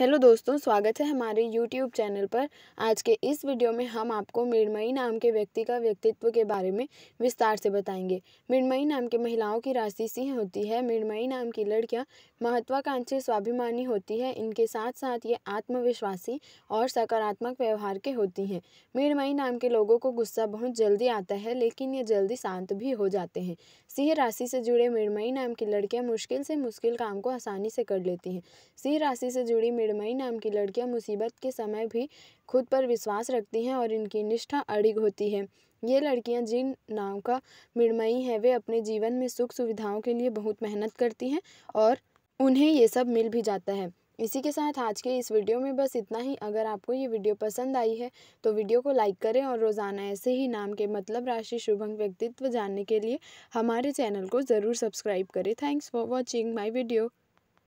hello दोस्तों स्वागत है हमारे यूट्यूब चैनल पर आज के इस वीडियो में हम आपको मृणमयी नाम के व्यक्ति का व्यक्तित्व के बारे में विस्तार से बताएंगे मृणमयी नाम के महिलाओं की राशि सिंह होती है मृणमयी नाम की लड़कियां महत्वाकांक्षी स्वाभिमानी होती है इनके साथ साथ ये आत्मविश्वासी और सकारात्मक व्यवहार के होती हैं मृणमयी नाम के लोगों को गुस्सा बहुत जल्दी आता है लेकिन ये जल्दी शांत भी हो जाते हैं सिंह राशि से जुड़े मृणमयी नाम की लड़कियाँ मुश्किल से मुश्किल काम को आसानी से कर लेती हैं सिंह राशि से जुड़ी मृणमयी नाम की लड़कियां मुसीबत के समय भी खुद पर विश्वास रखती हैं और इनकी निष्ठा अड़िग होती है ये लड़कियां जिन नाम का मृणमयी है वे अपने जीवन में सुख सुविधाओं के लिए बहुत मेहनत करती हैं और उन्हें ये सब मिल भी जाता है इसी के साथ आज के इस वीडियो में बस इतना ही अगर आपको ये वीडियो पसंद आई है तो वीडियो को लाइक करें और रोज़ाना ऐसे ही नाम के मतलब राशि शुभंग व्यक्तित्व जानने के लिए हमारे चैनल को ज़रूर सब्सक्राइब करें thanks for watching my video